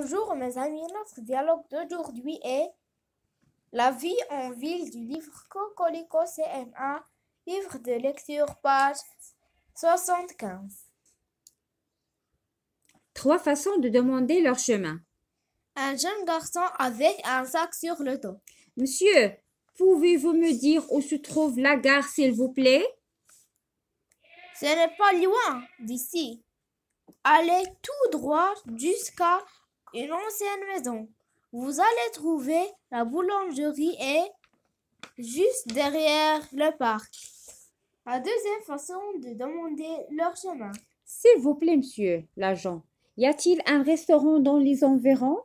Bonjour mes amis, notre dialogue d'aujourd'hui est La vie en ville du livre Cocolico CMA, livre de lecture, page 75. Trois façons de demander leur chemin. Un jeune garçon avec un sac sur le dos. Monsieur, pouvez-vous me dire où se trouve la gare, s'il vous plaît Ce n'est pas loin d'ici. Allez tout droit jusqu'à une ancienne maison. Vous allez trouver la boulangerie est juste derrière le parc. La deuxième façon de demander leur chemin. S'il vous plaît, monsieur l'agent, y a-t-il un restaurant dans les environs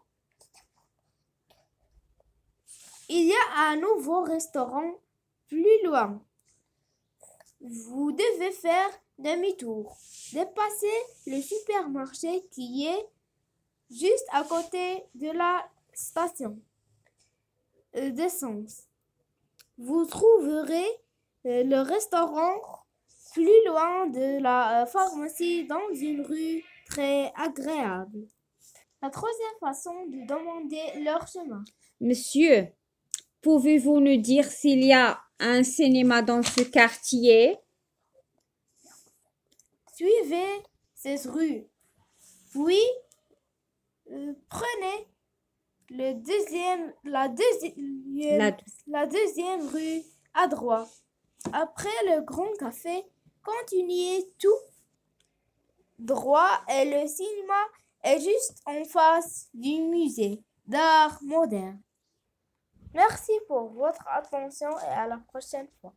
Il y a un nouveau restaurant plus loin. Vous devez faire demi-tour, dépasser le supermarché qui est juste à côté de la station euh, d'essence. Vous trouverez euh, le restaurant plus loin de la euh, pharmacie dans une rue très agréable. La troisième façon de demander leur chemin. Monsieur, pouvez-vous nous dire s'il y a un cinéma dans ce quartier Suivez cette rue, Oui euh, prenez le la, la deuxième rue à droite. Après le grand café, continuez tout droit et le cinéma est juste en face du musée d'art moderne. Merci pour votre attention et à la prochaine fois.